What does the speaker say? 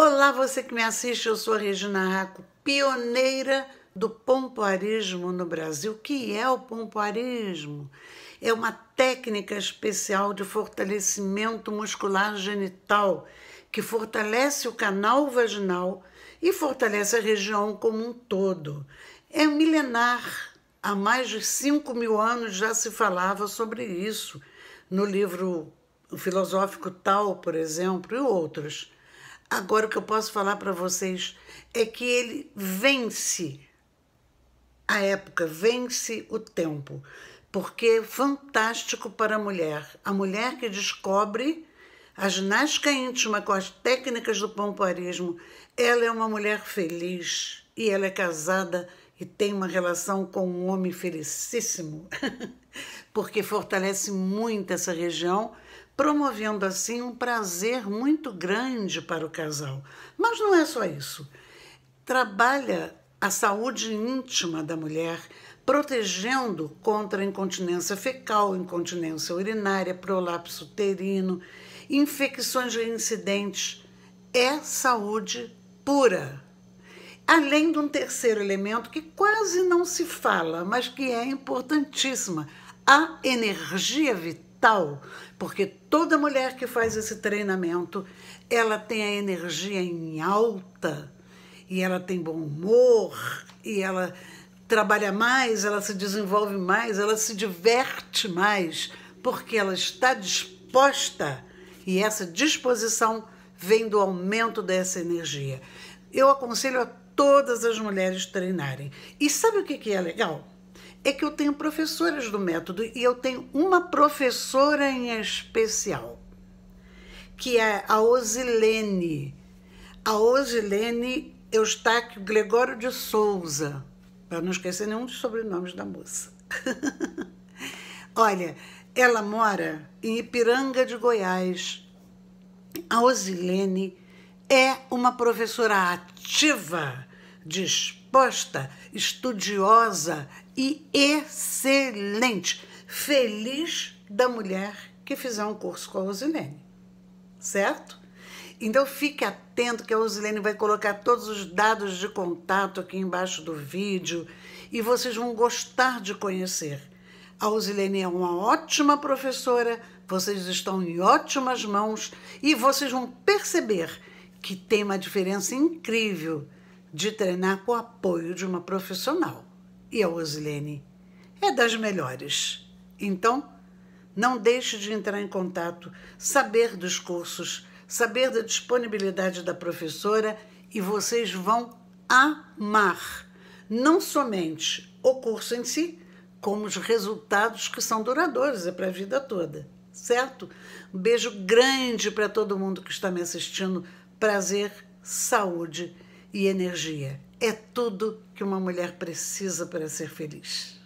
Olá, você que me assiste, eu sou a Regina Raco, pioneira do pompoarismo no Brasil. O que é o pompoarismo? É uma técnica especial de fortalecimento muscular genital que fortalece o canal vaginal e fortalece a região como um todo. É milenar. Há mais de 5 mil anos já se falava sobre isso no livro filosófico Tal, por exemplo, e outros. Agora o que eu posso falar para vocês é que ele vence a época, vence o tempo, porque é fantástico para a mulher. A mulher que descobre a ginástica íntima com as técnicas do pompoarismo, ela é uma mulher feliz e ela é casada e tem uma relação com um homem felicíssimo, porque fortalece muito essa região promovendo assim um prazer muito grande para o casal. Mas não é só isso. Trabalha a saúde íntima da mulher, protegendo contra incontinência fecal, incontinência urinária, prolapso uterino, infecções reincidentes. É saúde pura. Além de um terceiro elemento que quase não se fala, mas que é importantíssima, a energia vital vital, porque toda mulher que faz esse treinamento, ela tem a energia em alta e ela tem bom humor e ela trabalha mais, ela se desenvolve mais, ela se diverte mais, porque ela está disposta e essa disposição vem do aumento dessa energia. Eu aconselho a todas as mulheres treinarem. E sabe o que é legal? é que eu tenho professoras do método e eu tenho uma professora em especial, que é a Osilene. A Osilene Eustáquio Gregório de Souza, para não esquecer nenhum dos sobrenomes da moça. Olha, ela mora em Ipiranga de Goiás. A Osilene é uma professora ativa disposta, estudiosa e excelente. Feliz da mulher que fizer um curso com a Rosilene, certo? Então fique atento que a Rosilene vai colocar todos os dados de contato aqui embaixo do vídeo e vocês vão gostar de conhecer. A Rosilene é uma ótima professora, vocês estão em ótimas mãos e vocês vão perceber que tem uma diferença incrível de treinar com o apoio de uma profissional. E a Osilene é das melhores. Então, não deixe de entrar em contato, saber dos cursos, saber da disponibilidade da professora e vocês vão amar não somente o curso em si, como os resultados que são duradouros é para a vida toda, certo? Um beijo grande para todo mundo que está me assistindo. Prazer, saúde e energia. É tudo que uma mulher precisa para ser feliz.